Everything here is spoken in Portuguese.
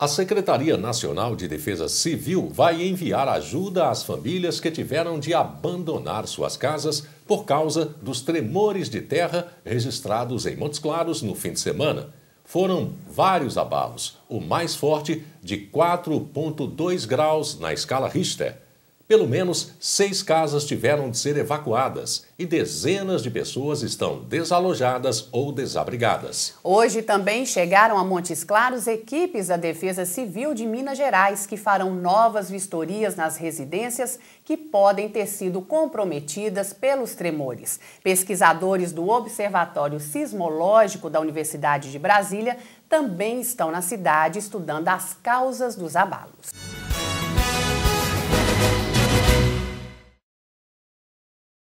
A Secretaria Nacional de Defesa Civil vai enviar ajuda às famílias que tiveram de abandonar suas casas por causa dos tremores de terra registrados em Montes Claros no fim de semana. Foram vários abalos, o mais forte de 4,2 graus na escala Richter. Pelo menos seis casas tiveram de ser evacuadas e dezenas de pessoas estão desalojadas ou desabrigadas. Hoje também chegaram a Montes Claros equipes da Defesa Civil de Minas Gerais que farão novas vistorias nas residências que podem ter sido comprometidas pelos tremores. Pesquisadores do Observatório Sismológico da Universidade de Brasília também estão na cidade estudando as causas dos abalos.